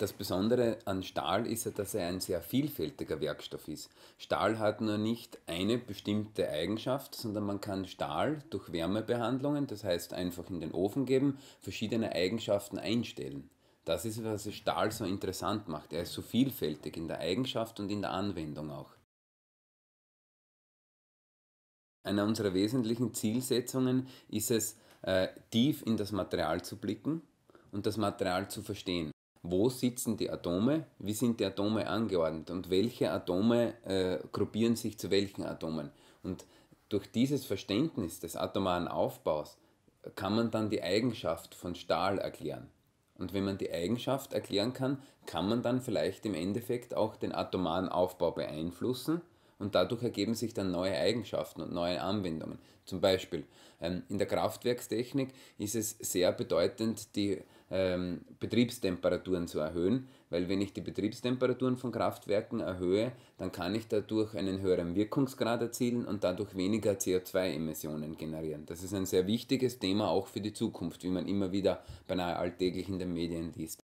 Das Besondere an Stahl ist ja, dass er ein sehr vielfältiger Werkstoff ist. Stahl hat nur nicht eine bestimmte Eigenschaft, sondern man kann Stahl durch Wärmebehandlungen, das heißt einfach in den Ofen geben, verschiedene Eigenschaften einstellen. Das ist, was Stahl so interessant macht. Er ist so vielfältig in der Eigenschaft und in der Anwendung auch. Einer unserer wesentlichen Zielsetzungen ist es, äh, tief in das Material zu blicken und das Material zu verstehen wo sitzen die Atome, wie sind die Atome angeordnet und welche Atome äh, gruppieren sich zu welchen Atomen. Und durch dieses Verständnis des atomaren Aufbaus kann man dann die Eigenschaft von Stahl erklären. Und wenn man die Eigenschaft erklären kann, kann man dann vielleicht im Endeffekt auch den atomaren Aufbau beeinflussen und dadurch ergeben sich dann neue Eigenschaften und neue Anwendungen. Zum Beispiel ähm, in der Kraftwerkstechnik ist es sehr bedeutend, die ähm, Betriebstemperaturen zu erhöhen, weil wenn ich die Betriebstemperaturen von Kraftwerken erhöhe, dann kann ich dadurch einen höheren Wirkungsgrad erzielen und dadurch weniger CO2-Emissionen generieren. Das ist ein sehr wichtiges Thema auch für die Zukunft, wie man immer wieder beinahe alltäglich in den Medien liest.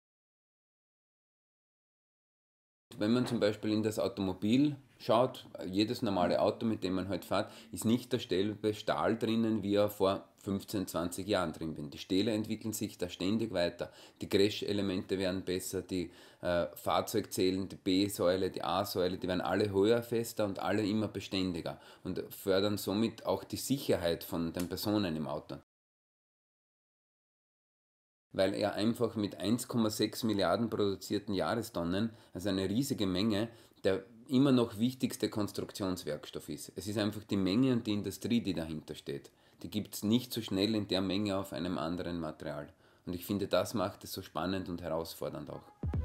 Wenn man zum Beispiel in das Automobil schaut, jedes normale Auto, mit dem man heute halt fährt, ist nicht der derselbe Stahl drinnen, wie er vor 15, 20 Jahren drin bin. Die Stähle entwickeln sich da ständig weiter. Die Crash-Elemente werden besser, die äh, Fahrzeugzählen, die B-Säule, die A-Säule, die werden alle höher, fester und alle immer beständiger und fördern somit auch die Sicherheit von den Personen im Auto weil er einfach mit 1,6 Milliarden produzierten Jahrestonnen, also eine riesige Menge, der immer noch wichtigste Konstruktionswerkstoff ist. Es ist einfach die Menge und die Industrie, die dahinter steht. Die gibt es nicht so schnell in der Menge auf einem anderen Material. Und ich finde, das macht es so spannend und herausfordernd auch.